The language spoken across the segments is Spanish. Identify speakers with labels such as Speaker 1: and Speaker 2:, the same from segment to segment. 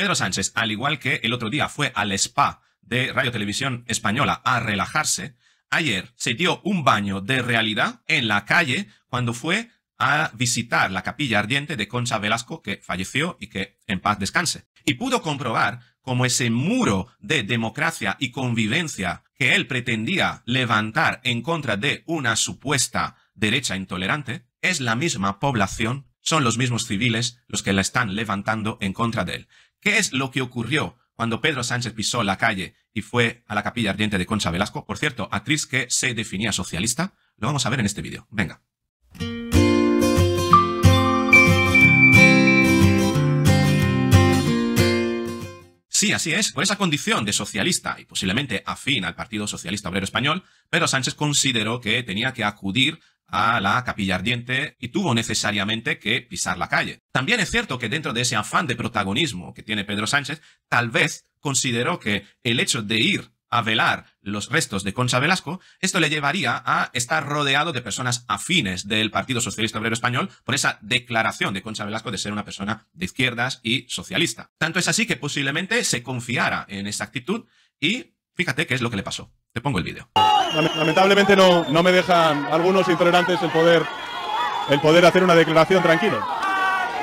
Speaker 1: Pedro Sánchez, al igual que el otro día fue al spa de Radio Televisión Española a relajarse, ayer se dio un baño de realidad en la calle cuando fue a visitar la capilla ardiente de Concha Velasco, que falleció y que en paz descanse. Y pudo comprobar cómo ese muro de democracia y convivencia que él pretendía levantar en contra de una supuesta derecha intolerante, es la misma población, son los mismos civiles los que la están levantando en contra de él. ¿Qué es lo que ocurrió cuando Pedro Sánchez pisó la calle y fue a la capilla ardiente de Concha Velasco? Por cierto, actriz que se definía socialista. Lo vamos a ver en este vídeo. Venga. Sí, así es. Por esa condición de socialista y posiblemente afín al Partido Socialista Obrero Español, Pedro Sánchez consideró que tenía que acudir a la capilla ardiente y tuvo necesariamente que pisar la calle. También es cierto que dentro de ese afán de protagonismo que tiene Pedro Sánchez, tal vez consideró que el hecho de ir a velar los restos de Concha Velasco, esto le llevaría a estar rodeado de personas afines del Partido Socialista Obrero Español por esa declaración de Concha Velasco de ser una persona de izquierdas y socialista. Tanto es así que posiblemente se confiara en esa actitud y fíjate qué es lo que le pasó. Te pongo el vídeo lamentablemente no, no me dejan algunos intolerantes el poder, el poder hacer una declaración tranquila.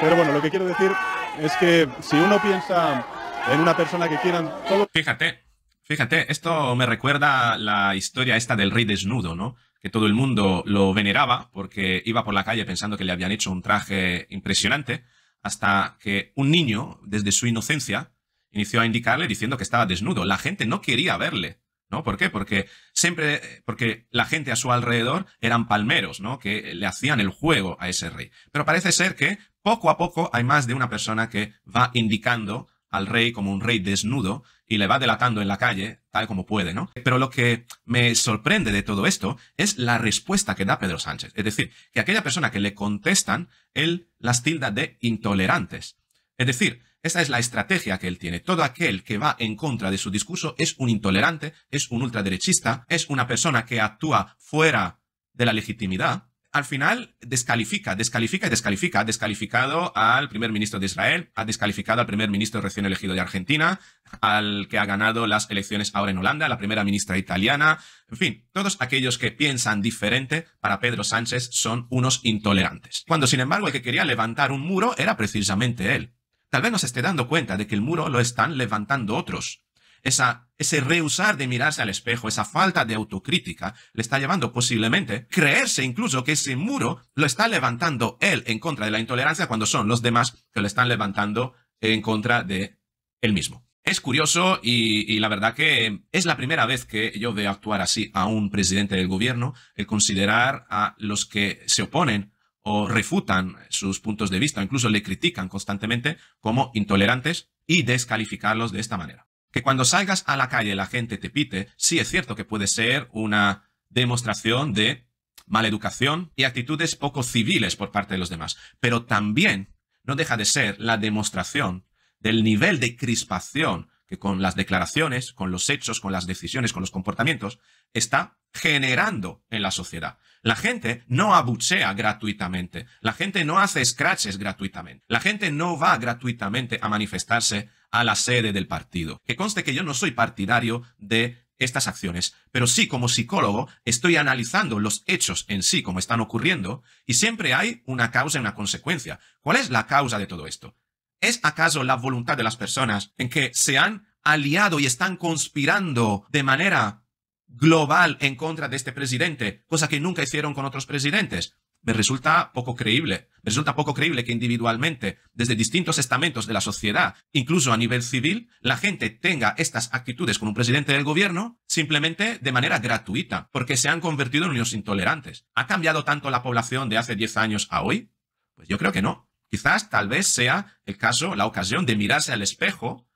Speaker 1: Pero bueno, lo que quiero decir es que si uno piensa en una persona que quieran Fíjate, fíjate, esto me recuerda la historia esta del rey desnudo, ¿no? Que todo el mundo lo veneraba porque iba por la calle pensando que le habían hecho un traje impresionante, hasta que un niño, desde su inocencia, inició a indicarle diciendo que estaba desnudo. La gente no quería verle. ¿No? ¿Por qué? Porque siempre, porque la gente a su alrededor eran palmeros, ¿no? Que le hacían el juego a ese rey. Pero parece ser que poco a poco hay más de una persona que va indicando al rey como un rey desnudo y le va delatando en la calle tal como puede, ¿no? Pero lo que me sorprende de todo esto es la respuesta que da Pedro Sánchez. Es decir, que aquella persona que le contestan, él las tilda de intolerantes. Es decir, esa es la estrategia que él tiene. Todo aquel que va en contra de su discurso es un intolerante, es un ultraderechista, es una persona que actúa fuera de la legitimidad. Al final descalifica, descalifica y descalifica. Ha descalificado al primer ministro de Israel, ha descalificado al primer ministro recién elegido de Argentina, al que ha ganado las elecciones ahora en Holanda, la primera ministra italiana. En fin, todos aquellos que piensan diferente para Pedro Sánchez son unos intolerantes. Cuando, sin embargo, el que quería levantar un muro era precisamente él. Tal vez no esté dando cuenta de que el muro lo están levantando otros. Esa, ese rehusar de mirarse al espejo, esa falta de autocrítica, le está llevando posiblemente creerse incluso que ese muro lo está levantando él en contra de la intolerancia cuando son los demás que lo están levantando en contra de él mismo. Es curioso y, y, la verdad que es la primera vez que yo veo actuar así a un presidente del gobierno, el considerar a los que se oponen o refutan sus puntos de vista, incluso le critican constantemente como intolerantes y descalificarlos de esta manera. Que cuando salgas a la calle la gente te pite, sí es cierto que puede ser una demostración de maleducación y actitudes poco civiles por parte de los demás, pero también no deja de ser la demostración del nivel de crispación que con las declaraciones, con los hechos, con las decisiones, con los comportamientos, está generando en la sociedad. La gente no abuchea gratuitamente, la gente no hace scratches gratuitamente, la gente no va gratuitamente a manifestarse a la sede del partido. Que conste que yo no soy partidario de estas acciones, pero sí como psicólogo estoy analizando los hechos en sí como están ocurriendo y siempre hay una causa y una consecuencia. ¿Cuál es la causa de todo esto? ¿Es acaso la voluntad de las personas en que se han aliado y están conspirando de manera global en contra de este presidente, cosa que nunca hicieron con otros presidentes? Me resulta poco creíble. Me resulta poco creíble que individualmente, desde distintos estamentos de la sociedad, incluso a nivel civil, la gente tenga estas actitudes con un presidente del gobierno simplemente de manera gratuita, porque se han convertido en unos intolerantes. ¿Ha cambiado tanto la población de hace 10 años a hoy? Pues yo creo que no. Quizás tal vez sea el caso, la ocasión de mirarse al espejo,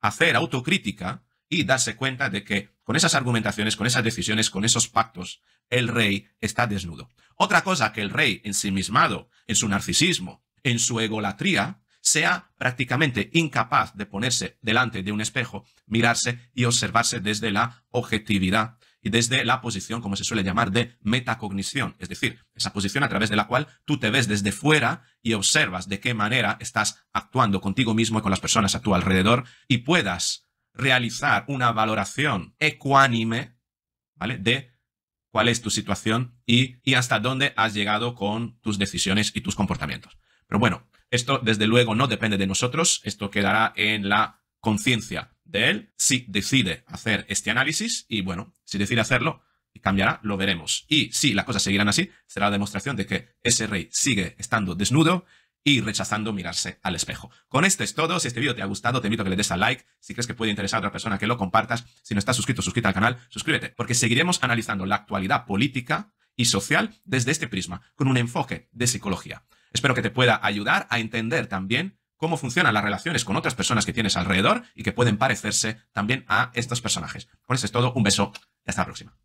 Speaker 1: hacer autocrítica y darse cuenta de que con esas argumentaciones, con esas decisiones, con esos pactos, el rey está desnudo. Otra cosa que el rey ensimismado en su narcisismo, en su egolatría, sea prácticamente incapaz de ponerse delante de un espejo, mirarse y observarse desde la objetividad y desde la posición, como se suele llamar, de metacognición, es decir, esa posición a través de la cual tú te ves desde fuera y observas de qué manera estás actuando contigo mismo y con las personas a tu alrededor y puedas realizar una valoración ecuánime, ¿vale? De cuál es tu situación y, y hasta dónde has llegado con tus decisiones y tus comportamientos. Pero bueno, esto desde luego no depende de nosotros, esto quedará en la conciencia de él, si decide hacer este análisis, y bueno, si decide hacerlo, cambiará, lo veremos. Y si las cosas seguirán así, será la demostración de que ese rey sigue estando desnudo y rechazando mirarse al espejo. Con esto es todo. Si este vídeo te ha gustado, te invito a que le des a like. Si crees que puede interesar a otra persona, que lo compartas. Si no estás suscrito, suscríbete al canal, suscríbete, porque seguiremos analizando la actualidad política y social desde este prisma, con un enfoque de psicología. Espero que te pueda ayudar a entender también cómo funcionan las relaciones con otras personas que tienes alrededor y que pueden parecerse también a estos personajes. Por eso es todo, un beso y hasta la próxima.